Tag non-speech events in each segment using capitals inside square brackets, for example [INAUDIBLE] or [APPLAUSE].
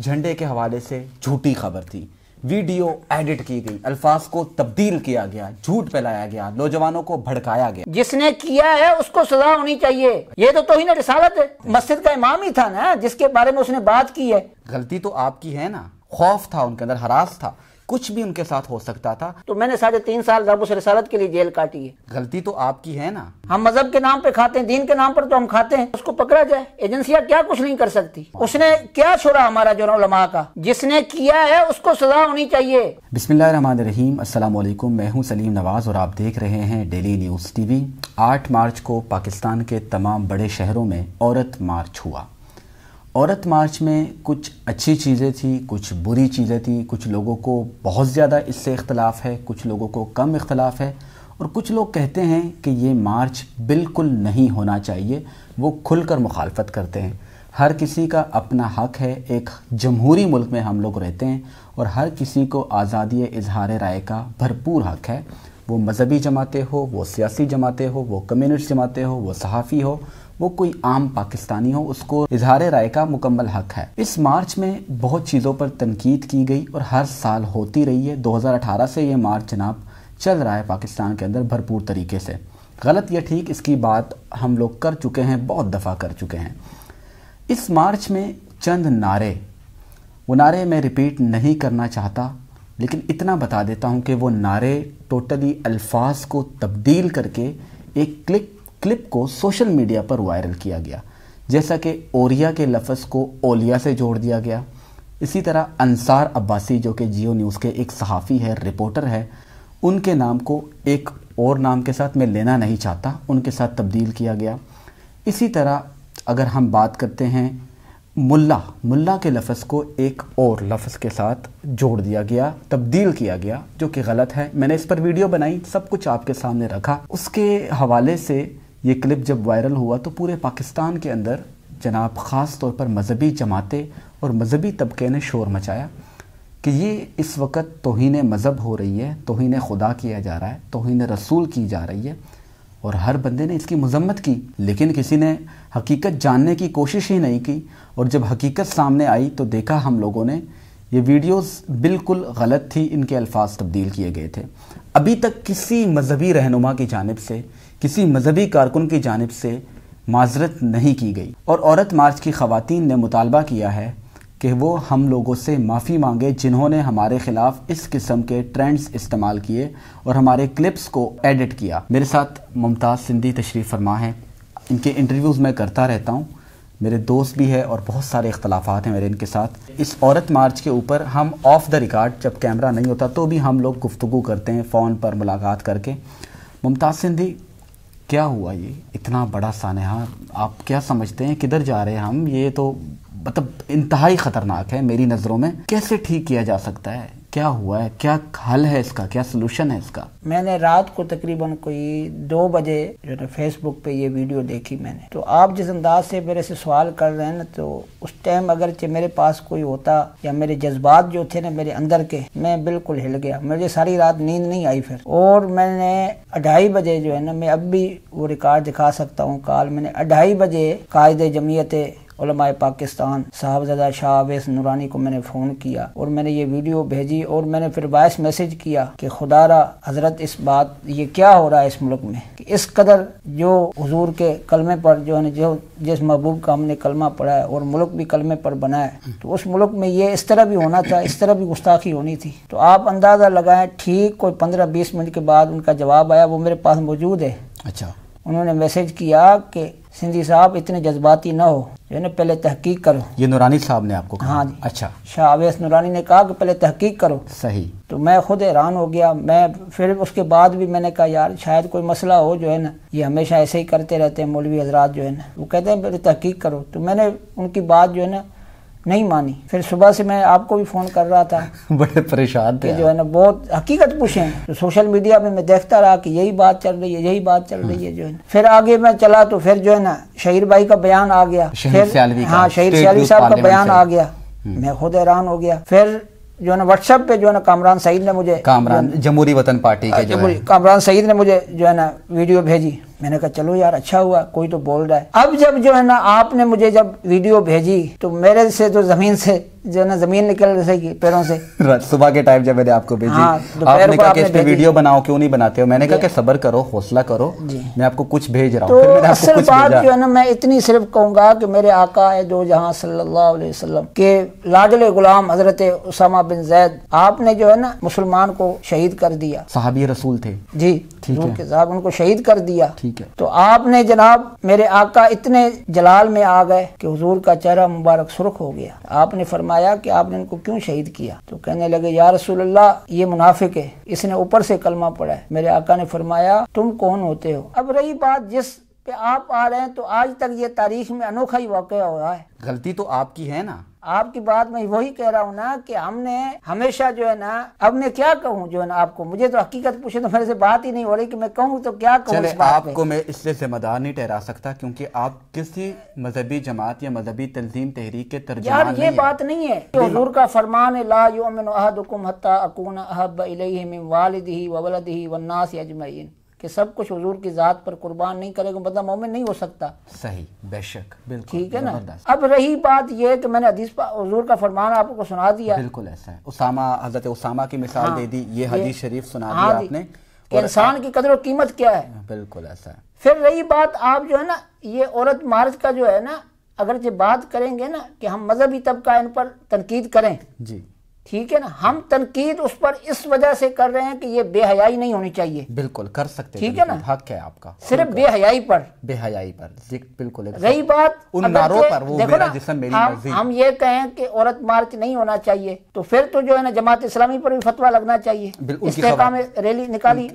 झंडे के हवाले से झूठी खबर थी वीडियो एडिट की गई अल्फाज को तब्दील किया गया झूठ फैलाया गया नौजवानों को भड़काया गया जिसने किया है उसको सजा होनी चाहिए ये तो ना रिसालत है मस्जिद का इमाम ही था ना जिसके बारे में उसने बात की है गलती तो आपकी है ना खौफ था उनके अंदर हरास था कुछ भी उनके साथ हो सकता था तो मैंने साढ़े तीन साल दाबुस रसालत के लिए जेल काटी है गलती तो आपकी है ना हम मजहब के नाम पे खाते हैं दीन के नाम पर तो हम खाते हैं उसको पकड़ा जाए एजेंसियां क्या कुछ नहीं कर सकती उसने क्या छोड़ा हमारा जो उलमा का जिसने किया है उसको सजा होनी चाहिए बिस्मिल्लाम असलम मैं हूँ सलीम नवाज और आप देख रहे हैं डेली न्यूज टीवी आठ मार्च को पाकिस्तान के तमाम बड़े शहरों में औरत मार्च हुआ औरत मार्च में कुछ अच्छी चीज़ें थी कुछ बुरी चीज़ें थी कुछ लोगों को बहुत ज़्यादा इससे इख्तलाफ है कुछ लोगों को कम इख्तलाफ है और कुछ लोग कहते हैं कि ये मार्च बिल्कुल नहीं होना चाहिए वो खुलकर मुखालफत करते हैं हर किसी का अपना हक है एक जमहूरी मुल्क में हम लोग रहते हैं और हर किसी को आज़ादी इजहार राय का भरपूर हक है वो मजहबी जमाते हो वो सियासी जमाते हो वो कम्युनिस्ट जमाते हो वो सहाफ़ी हो वो कोई आम पाकिस्तानी हो उसको इजहार राय का मुकम्मल हक है इस मार्च में बहुत चीज़ों पर तनकीद की गई और हर साल होती रही है 2018 से ये मार्च जनाब चल रहा है पाकिस्तान के अंदर भरपूर तरीके से गलत या ठीक इसकी बात हम लोग कर चुके हैं बहुत दफ़ा कर चुके हैं इस मार्च में चंद नारे वो नारे मैं रिपीट नहीं करना चाहता लेकिन इतना बता देता हूँ कि वो नारे टोटली अल्फाज को तब्दील करके एक क्लिक क्लिप को सोशल मीडिया पर वायरल किया गया जैसा कि ओरिया के लफ्ज़ को ओलिया से जोड़ दिया गया इसी तरह अंसार अब्बासी जो कि जियो न्यूज़ के एक सहाफ़ी है रिपोर्टर है उनके नाम को एक और नाम के साथ मैं लेना नहीं चाहता उनके साथ तब्दील किया गया इसी तरह अगर हम बात करते हैं मुल्ला मुल्ला के लफ्ज़ को एक और लफ्ज़ के साथ जोड़ दिया गया तब्दील किया गया जो कि गलत है मैंने इस पर वीडियो बनाई सब कुछ आपके सामने रखा उसके हवाले से ये क्लिप जब वायरल हुआ तो पूरे पाकिस्तान के अंदर जनाब ख़ास तौर पर मजहबी जमातें और मजहबी तबके ने शोर मचाया कि ये इस वक्त तोहन मज़हब हो रही है तोहन खुदा किया जा रहा है तोहन रसूल की जा रही है और हर बंदे ने इसकी मजम्मत की लेकिन किसी ने हकीकत जानने की कोशिश ही नहीं की और जब हकीकत सामने आई तो देखा हम लोगों ने ये वीडियोस बिल्कुल गलत थी इनके अल्फाज तब्दील किए गए थे अभी तक किसी मजहबी रहनुमा की जानब से किसी मजहबी कारकुन की जानब से माजरत नहीं की गई और औरत मार्च की खातन ने मुतालबा किया है कि वो हम लोगों से माफ़ी मांगे जिन्होंने हमारे ख़िलाफ़ इस किस्म के ट्रेंड्स इस्तेमाल किए और हमारे क्लिप्स को एडिट किया मेरे साथ मुमताज़ सिंधी तशरीफ़ फरमा है इनके इंटरव्यूज़ मैं करता रहता हूँ मेरे दोस्त भी है और बहुत सारे इख्तलाफात हैं मेरे इनके साथ इस औरत मार्च के ऊपर हम ऑफ़ द रिकॉर्ड जब कैमरा नहीं होता तो भी हम लोग गुफ्तु करते हैं फ़ोन पर मुलाकात करके मुमताज़ सिंधी क्या हुआ ये इतना बड़ा सानहा आप क्या समझते हैं किधर जा रहे हैं हम ये तो मतलब इंतहाई ख़तरनाक है मेरी नज़रों में कैसे ठीक किया जा सकता है क्या हुआ है क्या हल है इसका क्या सोल्यूशन है इसका मैंने रात को तकरीबन कोई दो बजे जो है फेसबुक पे ये वीडियो देखी मैंने तो आप जिस अंदाज से मेरे से सवाल कर रहे हैं ना तो उस टाइम अगर मेरे पास कोई होता या मेरे जज्बात जो थे ना मेरे अंदर के मैं बिल्कुल हिल गया मुझे सारी रात नींद नहीं आई फिर और मैंने अढ़ाई बजे जो है ना मैं अब भी वो रिकॉर्ड दिखा सकता हूँ कॉल मैंने अढ़ाई बजे कायदे जमीयत उलमाए पाकिस्तान साहबजादा शाह अवैस नूरानी को मैंने फ़ोन किया और मैंने ये वीडियो भेजी और मैंने फिर वॉइस मैसेज किया कि खुदारा हजरत इस बात ये क्या हो रहा है इस मुल्क में कि इस कदर जो हजूर के कलमे पर जो है जो जिस महबूब का हमने कलमा पढ़ा है और मुल्क भी कलमे पर बना है तो उस मुल्क में ये इस तरह भी होना था इस तरह भी गुस्ताखी होनी थी तो आप अंदाज़ा लगाएं ठीक कोई पंद्रह बीस मिनट के बाद उनका जवाब आया वो मेरे पास मौजूद है अच्छा उन्होंने मैसेज किया कि सिंधी साहब इतने जज्बाती ना हो जो है ना पहले तहकीक करो ये नूरानी साहब ने आपको कहा हाँ जी अच्छा शाह अवैस नूरानी ने कहा कि पहले तहकीक करो सही तो मैं खुद हैरान हो गया मैं फिर उसके बाद भी मैंने कहा यार शायद कोई मसला हो जो है ना ये हमेशा ऐसे ही करते रहते हैं मौलवी हजरात जो है ना वो कहते हैं पहले तहकीक करो तो मैंने उनकी बात जो है ना नहीं मानी फिर सुबह से मैं आपको भी फ़ोन कर रहा था [LAUGHS] बड़े परेशान थे जो है ना बहुत हकीकत पूछे तो सोशल मीडिया में मैं देखता रहा कि यही बात चल रही है यही बात चल रही है हम्म। जो है ना फिर आगे मैं चला तो फिर जो है ना शहीर भाई का बयान आ गया फिर हाँ शहीर सियाली साहब का बयान आ गया हम्म। मैं खुद हैरान हो गया फिर जो है ना व्हाट्सएप पे जो है ना कामरान सईद ने मुझे कामरान जमहूरी वतन पार्टी के हाँ, जो कामरान सईद ने मुझे जो है ना वीडियो भेजी मैंने कहा चलो यार अच्छा हुआ कोई तो बोल रहा है अब जब जो है ना आपने मुझे जब वीडियो भेजी तो मेरे से तो जमीन से जो ना जमीन निकल रही पैरों से [LAUGHS] सुबह के टाइम जब मैंने आपको भेजी हाँ, आपने कहा कि इस पे वीडियो बनाओ क्यों नहीं बनाते हो मैंने कहा कि सबर करो हौसला करो मैं आपको कुछ भेज रहा हूँ तो असल बात जो है ना मैं इतनी सिर्फ कहूंगा कि मेरे आका है दो जहाँ सल्लाम के लाडले गुलाम हजरत उसामा बिन जैद आपने जो है ना मुसलमान को शहीद कर दिया साहबी रसूल थे जी ठीक है उनको शहीद कर दिया ठीक है तो आपने जनाब मेरे आका इतने जलाल में आ गए कि हुजूर का चेहरा मुबारक सुर्ख हो गया आपने फरमाया कि आपने इनको क्यों शहीद किया तो कहने लगे या रसूल अल्लाह ये मुनाफिक है इसने ऊपर से कलमा पड़ा है मेरे आका ने फरमाया तुम कौन होते हो अब रही बात जिस पे आप आ रहे हैं तो आज तक ये तारीख में अनोखा ही वाक़ हुआ है गलती तो आपकी है ना आपकी बात मैं वही कह रहा हूँ ना कि हमने हमेशा जो है ना अब मैं क्या कहूँ जो है ना आपको मुझे तो हकीकत पूछे तो मेरे से बात ही नहीं हो रही कि मैं कहूँ तो क्या कहूँ आपको मैं इससे जिम्मेदार नहीं ठहरा सकता क्योंकि आप किसी मजहबी जमात या मजहबी तंजीम तहरीक के यार ये बात नहीं है तो हजूर का फरमान ला अकून अहब कि सब कुछ हजूर की ज़ात पर कुर्बान नहीं करेगा बंदा मतलब मोमिन नहीं हो सकता सही बेशक बिल्कुल ठीक है ना अब रही बात यह कि मैंने हदीस हजूर का फरमान आपको सुना दिया बिल्कुल ऐसा है उसामा हजरत उसामा की मिसाल हाँ, दे दी ये हदीस शरीफ सुना हाँ, दिया आपने कि इंसान की कदर और कीमत क्या है बिल्कुल ऐसा है फिर रही बात आप जो है ना ये औरत मार्ज का जो है ना अगर जो बात करेंगे ना कि हम मजहबी तबका इन पर तनकीद करें जी ठीक है ना हम तनकीद उस पर इस वजह से कर रहे हैं कि ये बेहयाई नहीं होनी चाहिए बिल्कुल कर सकते ठीक है ना हक है आपका सिर्फ बेहयाई पर बेहयाई पर बिल्कुल रही बात उन नारों पर वो देखो ना जिसम मेरी हम, हम ये कहें कि औरत मार्च नहीं होना चाहिए तो फिर तो जो है ना जमात इस्लामी पर भी फतवा लगना चाहिए रैली निकाली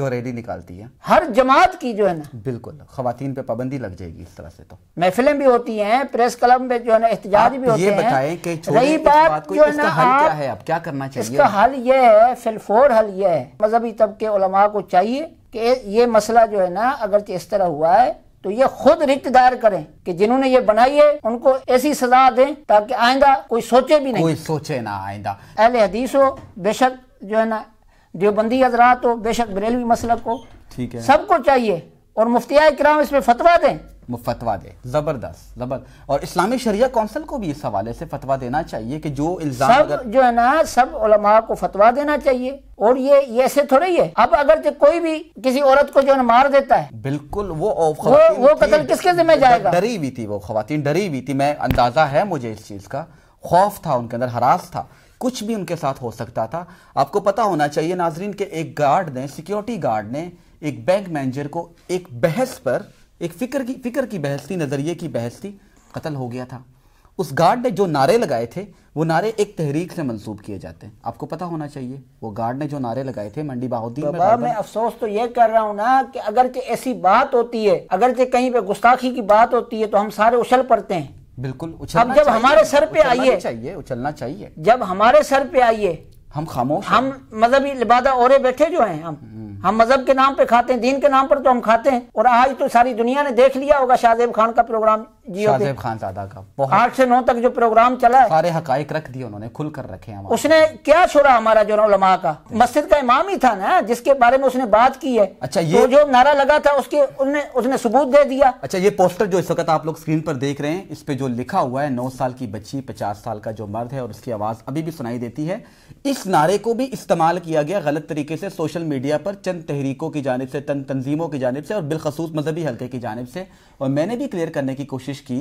जो रैली निकालती है हर जमात की जो है ना बिल्कुल खातन पे पाबंदी लग जाएगी इस तरह से तो महफिलें भी होती है प्रेस क्लब में जो है ना एहतजाज भी होते हैं रही बात जो है ना हल हाँ, क्या है अब क्या करना चाहिए इसका हल यह है फिलफोर हल यह है मजहबी तबके को चाहिए कि ये मसला जो है ना अगर इस तरह हुआ है तो ये खुद रिक्त दायर करें कि जिन्होंने ये बनाई है उनको ऐसी सजा दें ताकि आइंदा कोई सोचे भी नहीं कोई सोचे ना आइंदा अहल हदीस हो बेशक जो है ना देवबंदी हजरात हो बेशक बरेलवी मसलक हो ठीक है सबको चाहिए और मुफ्तिया कराम इसमें फतवा दें फतवा दे जबरदस्त जबर और इस्लामी शरिया काउंसिल को भी इस हवाले से फतवा देना चाहिए कि जो इल्जाम सब अगर... जो है ना सब उलमा को फतवा देना चाहिए और ये ऐसे थोड़ी है अब अगर जो कोई भी किसी औरत को जो है मार देता है बिल्कुल वो वो, वो कतल किसके जिम्मे जाएगा डरी हुई थी वो खातन डरी हुई थी मैं अंदाजा है मुझे इस चीज का खौफ था उनके अंदर हरास था कुछ भी उनके साथ हो सकता था आपको पता होना चाहिए नाजरीन के एक गार्ड ने सिक्योरिटी गार्ड ने एक बैंक मैनेजर को एक बहस पर एक फ़िक्र की फ़िक्र की बहस थी नज़रिए की बहस थी कत्ल हो गया था उस गार्ड ने जो नारे लगाए थे वो नारे एक तहरीक से मंसूब किए जाते हैं आपको पता होना चाहिए वो गार्ड ने जो नारे लगाए थे मंडी बाहुद्दीन में मैं अफसोस तो ये कर रहा हूँ ना कि अगर जो ऐसी बात होती है अगर जो कहीं पे गुस्ताखी की बात होती है तो हम सारे उछल पड़ते हैं बिल्कुल उछल जब हमारे सर पे आइए चाहिए उछलना चाहिए जब हमारे सर पे आइए हम खामोश हम मजहबी मतलब लिबादा और बैठे जो है हम हम्म। हम मजहब के नाम पे खाते हैं दीन के नाम पर तो हम खाते हैं और आज तो सारी दुनिया ने देख लिया होगा शाहजेब खान का प्रोग्राम जियो शाहजेब खान सादा का आठ से नौ तक जो प्रोग्राम चला है सारे हकायक रख दिए उन्होंने खुल कर रखे हैं उसने क्या छोड़ा हमारा जो लमा का मस्जिद का इमाम ही था ना जिसके बारे में उसने बात की है अच्छा ये तो जो नारा लगा था उसके उसने उसने सबूत दे दिया अच्छा ये पोस्टर जो इस वक्त आप लोग स्क्रीन पर देख रहे हैं इस पे जो लिखा हुआ है नौ साल की बच्ची पचास साल का जो मर्द है और उसकी आवाज अभी भी सुनाई देती है इस नारे को भी इस्तेमाल किया गया गलत तरीके से सोशल मीडिया पर चंद तहरीकों की जानब से चंद तनजीमों की जानब से और बिलखसूस मजहबी हल्के की जानब से और मैंने भी क्लियर करने की कोशिश की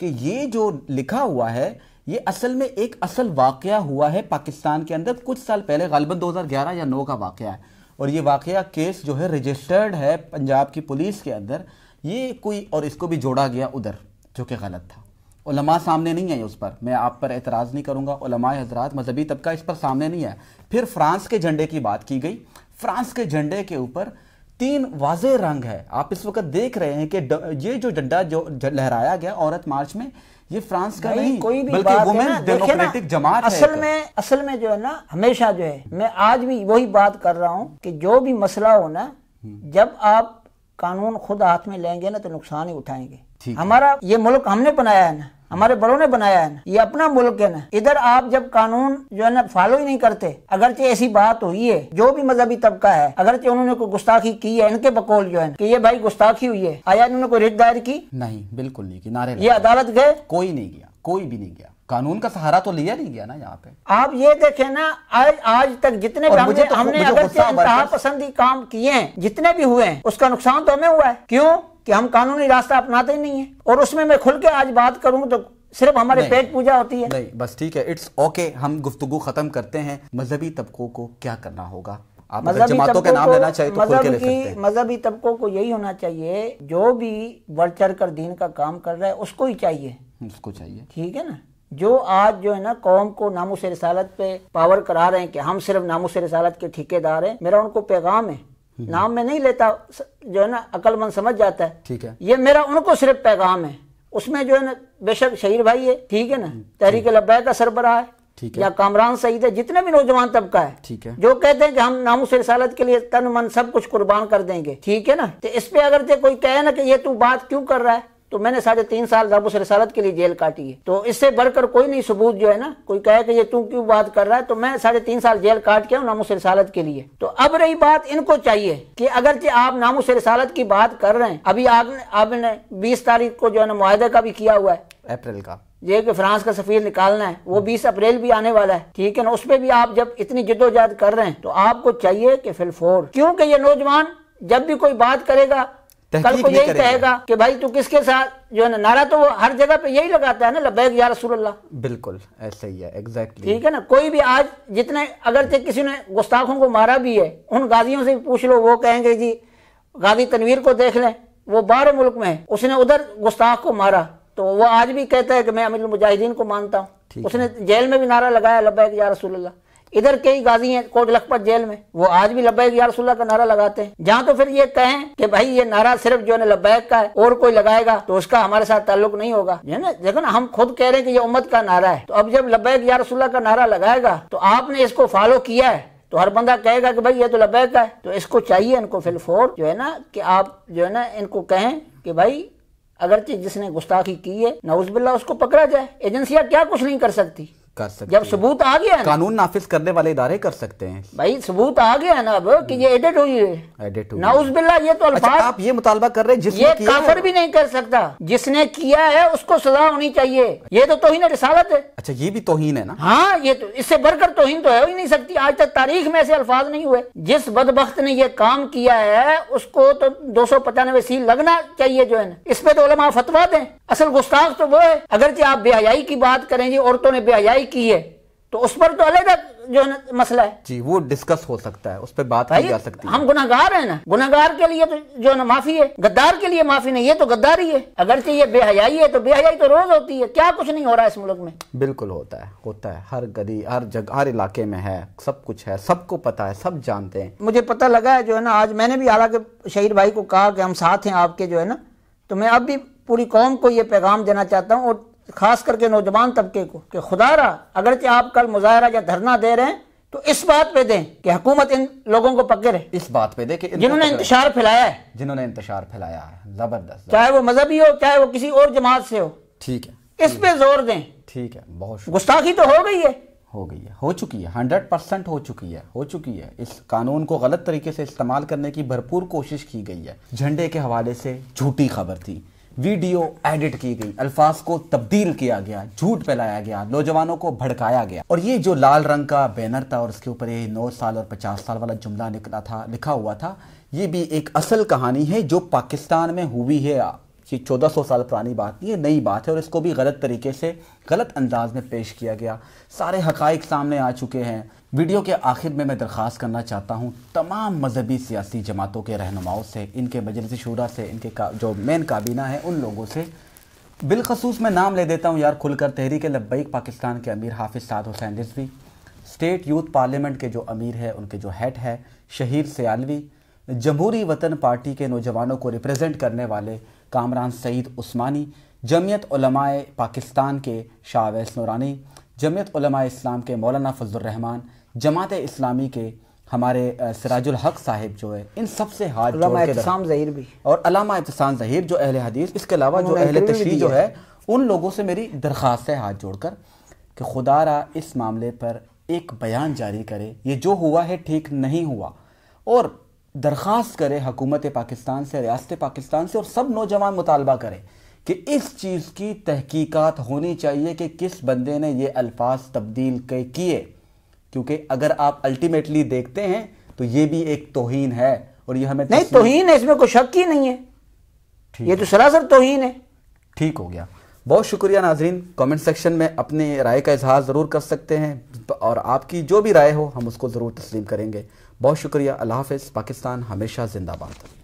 कि ये जो लिखा हुआ है ये असल में एक असल वाक़ हुआ है पाकिस्तान के अंदर कुछ साल पहले गालबन 2011 या 9 का वाक़ है और ये वाक़ केस जो है रजिस्टर्ड है पंजाब की पुलिस के अंदर ये कोई और इसको भी जोड़ा गया उधर जो कि गलत था उलमा सामने नहीं आई उस पर मैं आप पर एतराज़ नहीं करूँगा हजरात मजहबी तबका इस पर सामने नहीं आया फिर फ्रांस के झंडे की बात की गई फ्रांस के झंडे के ऊपर तीन वाजे रंग है आप इस वक्त देख रहे हैं कि ये जो झंडा जो लहराया गया औरत मार्च में ये फ्रांस का नहीं, नहीं कोई भी बल्कि वुमेन डेमोक्रेटिक जमात असल है तो। में असल में जो है ना हमेशा जो है मैं आज भी वही बात कर रहा हूँ कि जो भी मसला हो ना हम्म। जब आप कानून खुद हाथ में लेंगे ना तो नुकसान ही उठाएंगे हमारा ये मुल्क हमने बनाया है ना हमारे बड़ों ने बनाया है ना ये अपना मुल्क है ना इधर आप जब कानून जो है ना फॉलो ही नहीं करते अगरचे ऐसी बात हुई है जो भी मजहबी तबका है अगरचे उन्होंने कोई गुस्ताखी की है इनके बकौल जो है कि ये भाई गुस्ताखी हुई है आया इन्होंने कोई रिट दायर की नहीं बिल्कुल नहीं की नारे ये अदालत गए कोई नहीं गया कोई भी नहीं गया कानून का सहारा तो लिया नहीं गया ना यहाँ पे आप ये देखे ना आज आज तक जितने भी हमने, तो हमने अगर पसंदी काम किए हैं जितने भी हुए हैं उसका नुकसान तो हमें हुआ है क्यों कि हम कानूनी रास्ता अपनाते ही नहीं है और उसमें मैं खुल के आज बात करूं तो सिर्फ हमारे पेट पूजा होती है नहीं बस ठीक है इट्स ओके हम गुफ्तु खत्म करते हैं मजहबी तबकों को क्या करना होगा आप तो मजहबी तबकों को यही होना चाहिए जो भी बढ़ चढ़ कर दीन का काम कर रहा है उसको ही चाहिए उसको चाहिए ठीक है ना जो आज जो है ना कौम को नामो से रसालत पे पावर करा रहे हैं कि हम सिर्फ नामो से रसालत के ठेकेदार हैं मेरा उनको पैगाम है हम्म। नाम में नहीं लेता जो है ना अकलमंद समझ जाता है ठीक है ये मेरा उनको सिर्फ पैगाम है उसमें जो है ना बेशक शहीर भाई है ठीक है ना हम्म। तहरीक लब्बा का सरबरा है ठीक है या कामरान सईद है जितने भी नौजवान तबका है ठीक है जो कहते हैं कि हम नामूस रसालत के लिए तन मन सब कुछ कुर्बान कर देंगे ठीक है ना तो इस पे अगर कोई कहे ना कि ये तू बात क्यों कर रहा है तो मैंने साढ़े तीन साल दाबुस रसालत के लिए जेल काटी है तो इससे बढ़कर कोई नहीं सबूत जो है ना कोई कहे कि ये तू क्यों बात कर रहा है तो मैं साढ़े तीन साल जेल काट के नामुस रसालत के लिए तो अब रही बात इनको चाहिए कि जो आप नामो रसालत की बात कर रहे हैं अभी आपने आपने बीस तारीख को जो है ना मुहिदे का भी किया हुआ है अप्रैल का ये कि फ्रांस का सफीर निकालना है वो 20 अप्रैल भी आने वाला है ठीक है ना उसमें भी आप जब इतनी जिदोजहद कर रहे हैं तो आपको चाहिए कि फिलफोर क्योंकि ये नौजवान जब भी कोई बात करेगा कल को यही कहेगा कि भाई तू किसके साथ जो है ना नारा तो वो हर जगह पे यही लगाता है ना लबैक या अल्लाह बिल्कुल ऐसा ही है एग्जैक्टली ठीक है ना कोई भी आज जितने अगरचे किसी ने गुस्ताखों को मारा भी है उन गाजियों से पूछ लो वो कहेंगे जी गाजी तनवीर को देख लें वो बारह मुल्क में है उसने उधर गुस्ताख को मारा तो वो आज भी कहता है कि मैं अमीर मुजाहिदीन को मानता हूँ उसने जेल में भी नारा लगाया लबैक या अल्लाह इधर कई गाजी हैं कोट लखपत जेल में वो आज भी लब्बैक या रसुल्ला का नारा लगाते हैं जहाँ तो फिर ये कहें कि भाई ये नारा सिर्फ जो है लब्बैक का है और कोई लगाएगा तो उसका हमारे साथ ताल्लुक नहीं होगा है ना देखो ना हम खुद कह रहे हैं कि ये उम्मत का नारा है तो अब जब लब्बैक या रसुल्ला का नारा लगाएगा तो आपने इसको फॉलो किया है तो हर बंदा कहेगा कि भाई ये तो लब्बैक का है तो इसको चाहिए इनको फिलफोर जो है ना कि आप जो है ना इनको कहें कि भाई अगर जिसने गुस्ताखी की है बिल्ला उसको पकड़ा जाए एजेंसियां क्या कुछ नहीं कर सकती कर सकते जब सबूत आ गया कानून नाफिज करने वाले इदारे कर सकते हैं भाई सबूत आ गया है ना अब कि ये एडिट हुई है एडिट हुई नाउज बिल्ला ये तो अच्छा, आप ये मुतालबा कर रहे हैं ये काफर भी नहीं कर सकता जिसने किया है उसको सजा होनी चाहिए ये तो तोहिन रिसालत है अच्छा ये भी तोहिन है ना हाँ ये तो इससे बढ़कर तोहिन तो है ही नहीं सकती आज तक तारीख में ऐसे अल्फाज नहीं हुए जिस बदबख्त ने ये काम किया है उसको तो दो सौ पचानवे सील लगना चाहिए जो है ना इस पे तो फतवा दें असल गुस्ताख तो वो है अगर जी आप बेहयाई की बात करें जी औरतों ने बेहयाई बुराई की है तो उस पर तो अलग जो मसला है जी वो डिस्कस हो सकता है उस पर बात की जा सकती है हम गुनागार है ना गुनागार के लिए तो जो ना माफी है गद्दार के लिए माफी नहीं है तो गद्दार ही है अगर से ये बेहयाई है तो बेहयाई तो रोज होती है क्या कुछ नहीं हो रहा है इस मुल्क में बिल्कुल होता है होता है हर गली हर जगह हर इलाके में है सब कुछ है सबको पता है सब जानते हैं मुझे पता लगा है जो है ना आज मैंने भी हालांकि शहीद भाई को कहा कि हम साथ हैं आपके जो है ना तो मैं अब भी पूरी कौम को ये पैगाम देना चाहता हूँ और खास करके नौजवान तबके को कि खुदा रहा अगर कि आप कल मुजाहरा या धरना दे रहे हैं तो इस बात पे दें कि हुकूमत इन लोगों को पकड़े इस बात पे दें कि जिन्होंने इंतशार फैलाया है जिन्होंने इंतशार फैलाया है जबरदस्त चाहे वो मजहबी हो चाहे वो किसी और जमात से हो ठीक है इस पे जोर दें ठीक है बहुत गुस्ताखी तो हो गई है हो गई है हो चुकी है हंड्रेड परसेंट हो चुकी है हो चुकी है इस कानून को गलत तरीके से इस्तेमाल करने की भरपूर कोशिश की गई है झंडे के हवाले से झूठी खबर थी वीडियो एडिट की गई अल्फाज को तब्दील किया गया झूठ फैलाया गया नौजवानों को भड़काया गया और ये जो लाल रंग का बैनर था और उसके ऊपर ये नौ साल और पचास साल वाला जुमला निकला था लिखा हुआ था ये भी एक असल कहानी है जो पाकिस्तान में हुई है कि 1400 साल पुरानी बात नहीं है नई बात है और इसको भी गलत तरीके से गलत अंदाज में पेश किया गया सारे हकाइक सामने आ चुके हैं वीडियो के आखिर में मैं दरख्वास्त करना चाहता हूँ तमाम मजहबी सियासी जमातों के रहनुमाओं से इनके मजलिस शूरा से इनके का, जो मेन काबीना है उन लोगों से बिलखसूस मैं नाम ले देता हूँ यार खुलकर तहरीक लब्बैक पाकिस्तान के अमीर Hafiz Saad Hussain Rizvi state youth parliament के जो अमीर है उनके जो हेड है शहीद सयालवी जमहूरी वतन पार्टी के नौजवानों को रिप्रेजेंट करने वाले कामरान सईद उस्मानी जमयत उलमाए पाकिस्तान के शाह वैस नौरानी जमीयत उलमाए इस्लाम के मौलाना फजलरहमान जमात इस्लामी के हमारे सिराजुल हक साहिब जो है इन सब से हाथ जहीर भी और अलामा इब्तसाम जहीर जो अहल हदीस इसके अलावा जो अहले तशरी जो है उन लोगों से मेरी दरख्वास्त है हाथ जोड़कर कि खुदा रा इस मामले पर एक बयान जारी करे ये जो हुआ है ठीक नहीं हुआ और दरख्वास्त करे हकूमत पाकिस्तान से रियासत पाकिस्तान से और सब नौजवान मुतालबा करें कि इस चीज़ की तहकीकात होनी चाहिए कि किस बंदे ने ये अल्फाज तब्दील किए क्योंकि अगर आप अल्टीमेटली देखते हैं तो ये भी एक तोहन है और ये हमें नहीं तोहन है इसमें कोई शक ही नहीं है ये तो सरासर तोहन है ठीक हो गया बहुत शुक्रिया नाजरीन कमेंट सेक्शन में अपने राय का इजहार ज़रूर कर सकते हैं और आपकी जो भी राय हो हम उसको ज़रूर तस्लीम करेंगे बहुत शुक्रिया अल्लाह हाफिज़ पाकिस्तान हमेशा जिंदाबाद